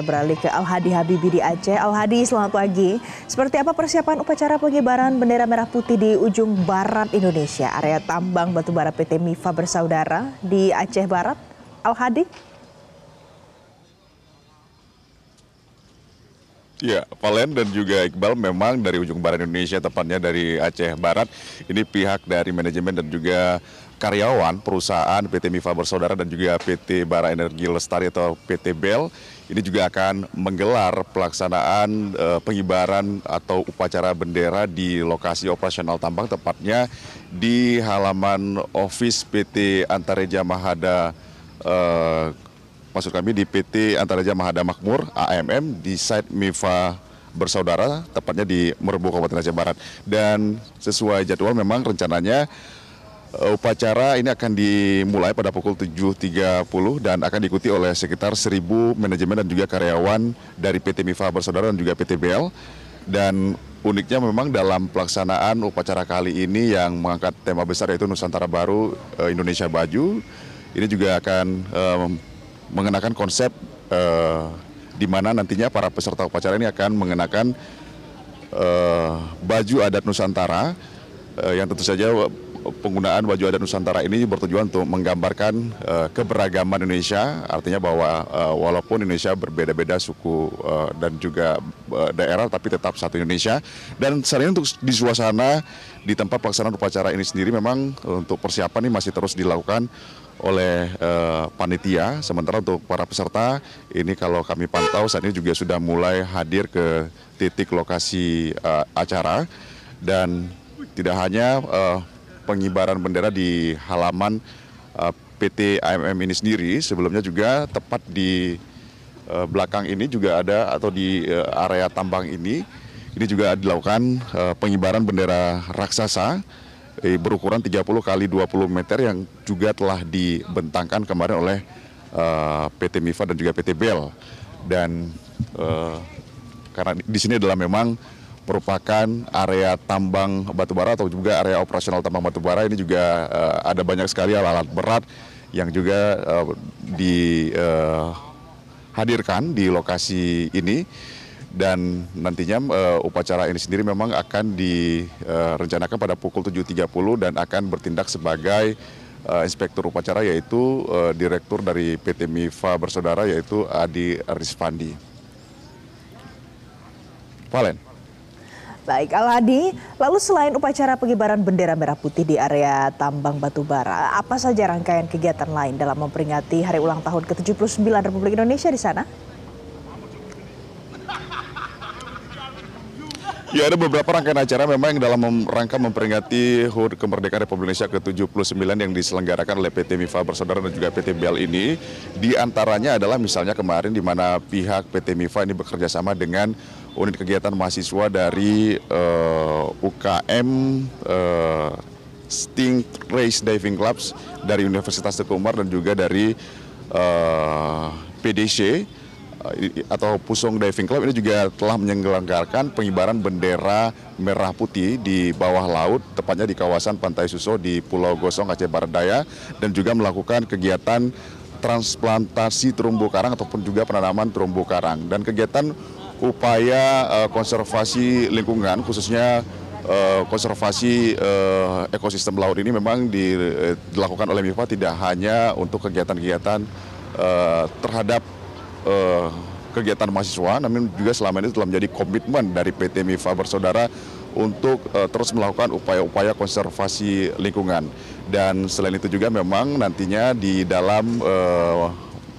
Beralih ke Al-Hadi Habibi di Aceh. Al-Hadi, selamat pagi. Seperti apa persiapan upacara pengibaran bendera merah putih di ujung barat Indonesia, area tambang batubara PT MIFA bersaudara di Aceh Barat? Al-Hadi? Ya, Valen dan juga Iqbal memang dari ujung barat Indonesia, tepatnya dari Aceh Barat, ini pihak dari manajemen dan juga karyawan perusahaan PT Mifa Bersaudara dan juga PT Bara Energi Lestari atau PT BEL ini juga akan menggelar pelaksanaan e, pengibaran atau upacara bendera di lokasi operasional tambang tepatnya di halaman office PT Antareja Mahada e, maksud kami di PT Antareja Mahada Makmur AMM di site Mifa bersaudara tepatnya di Merbu Kabupaten Aceh Barat dan sesuai jadwal memang rencananya Eh, upacara ini akan dimulai pada pukul 7.30 dan akan diikuti oleh sekitar 1.000 manajemen dan juga karyawan dari PT Mifa Bersaudara dan juga PT BL. Dan uniknya memang dalam pelaksanaan upacara kali ini yang mengangkat tema besar yaitu Nusantara Baru eh, Indonesia Baju, ini juga akan um, mengenakan konsep uh, di mana nantinya para peserta upacara ini akan mengenakan uh, baju adat Nusantara uh, yang tentu saja penggunaan baju adat Nusantara ini bertujuan untuk menggambarkan uh, keberagaman Indonesia, artinya bahwa uh, walaupun Indonesia berbeda-beda suku uh, dan juga uh, daerah, tapi tetap satu Indonesia. Dan selain untuk di suasana di tempat pelaksanaan upacara ini sendiri, memang untuk persiapan ini masih terus dilakukan oleh uh, panitia. Sementara untuk para peserta ini kalau kami pantau saat ini juga sudah mulai hadir ke titik lokasi uh, acara dan tidak hanya uh, pengibaran bendera di halaman eh, PT AMM ini sendiri. Sebelumnya juga tepat di eh, belakang ini juga ada atau di eh, area tambang ini ini juga dilakukan pengibaran bendera raksasa eh, berukuran 30 kali 20 meter yang juga telah dibentangkan kemarin oleh PT MIFA dan juga PT BEL. Dan karena di sini adalah memang merupakan area tambang batubara atau juga area operasional tambang batubara ini juga uh, ada banyak sekali alat-alat berat yang juga uh, eh, dihadirkan eh, uh, di lokasi ini dan nantinya uh, upacara ini sendiri memang akan direncanakan pada pukul 7.30 dan akan bertindak sebagai uh, inspektur upacara yaitu uh, direktur dari PT MIFA bersaudara yaitu Adi Rispandi. Valen. Baik, Aladi. lalu selain upacara pengibaran bendera merah putih di area tambang batubara, apa saja rangkaian kegiatan lain dalam memperingati hari ulang tahun ke-79 Republik Indonesia di sana? Ya ada beberapa rangkaian acara memang dalam rangka memperingati HUT kemerdekaan Republik Indonesia ke-79 yang diselenggarakan oleh PT Mifa Bersaudara dan juga PT BL ini. Di antaranya adalah misalnya kemarin di mana pihak PT Mifa ini bekerja sama dengan unit kegiatan mahasiswa dari uh, eh, UKM uh, eh, Sting Race Diving Clubs dari Universitas Teguh Umar dan juga dari uh, eh, PDC atau Pusong Diving Club ini juga telah menyelenggarakan pengibaran bendera merah putih di bawah laut tepatnya di kawasan Pantai Suso di Pulau Gosong Aceh Barat Daya dan juga melakukan kegiatan transplantasi terumbu karang ataupun juga penanaman terumbu karang dan kegiatan upaya uh, konservasi lingkungan khususnya uh, konservasi uh, ekosistem laut ini memang di, dilakukan oleh MIPA tidak hanya untuk kegiatan-kegiatan uh, terhadap uh, kegiatan mahasiswa, namun juga selama ini telah menjadi komitmen dari PT MIFA bersaudara untuk uh, terus melakukan upaya-upaya konservasi lingkungan. Dan selain itu juga memang nantinya di dalam uh,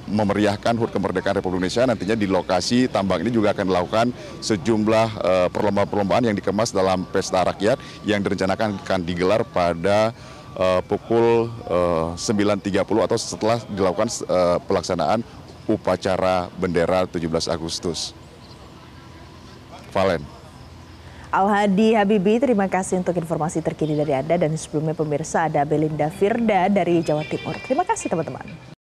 memeriahkan HUT kemerdekaan Republik Indonesia nantinya di lokasi tambang ini juga akan dilakukan sejumlah uh, perlombaan-perlombaan yang dikemas dalam pesta rakyat yang direncanakan akan digelar pada uh, pukul eh, uh, 9.30 atau setelah dilakukan uh, pelaksanaan upacara bendera 17 Agustus. Valen. Al-Hadi Habibi, terima kasih untuk informasi terkini dari Anda dan sebelumnya pemirsa ada Belinda Firda dari Jawa Timur. Terima kasih teman-teman.